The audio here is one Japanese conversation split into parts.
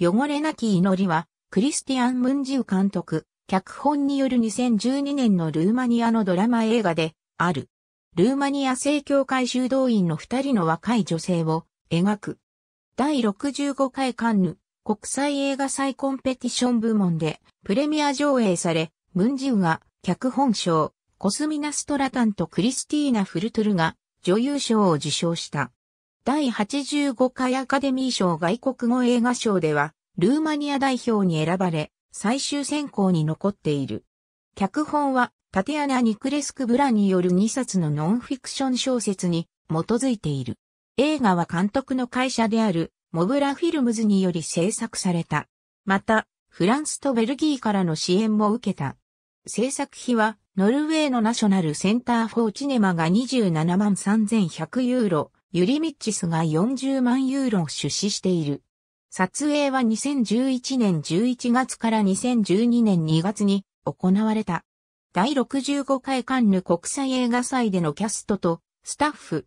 汚れなき祈りは、クリスティアン・ムンジウ監督、脚本による2012年のルーマニアのドラマ映画で、ある。ルーマニア正教会修道院の二人の若い女性を描く。第65回カンヌ国際映画祭コンペティション部門でプレミア上映され、ムンジウが脚本賞、コスミナ・ストラタンとクリスティーナ・フルトゥルが女優賞を受賞した。第85回アカデミー賞外国語映画賞では、ルーマニア代表に選ばれ、最終選考に残っている。脚本は、タテアナ・ニクレスク・ブラによる2冊のノンフィクション小説に基づいている。映画は監督の会社である、モブラフィルムズにより制作された。また、フランスとベルギーからの支援も受けた。制作費は、ノルウェーのナショナルセンターフォーチネマが27万3100ユーロ、ユリミッチスが40万ユーロを出資している。撮影は2011年11月から2012年2月に行われた。第65回カンヌ国際映画祭でのキャストとスタッフ。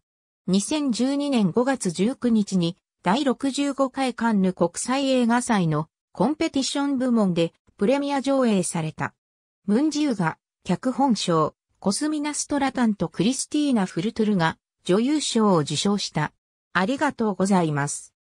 2012年5月19日に第65回カンヌ国際映画祭のコンペティション部門でプレミア上映された。ムンジウが脚本賞、コスミナ・ストラタンとクリスティーナ・フルトゥルが女優賞を受賞した。ありがとうございます。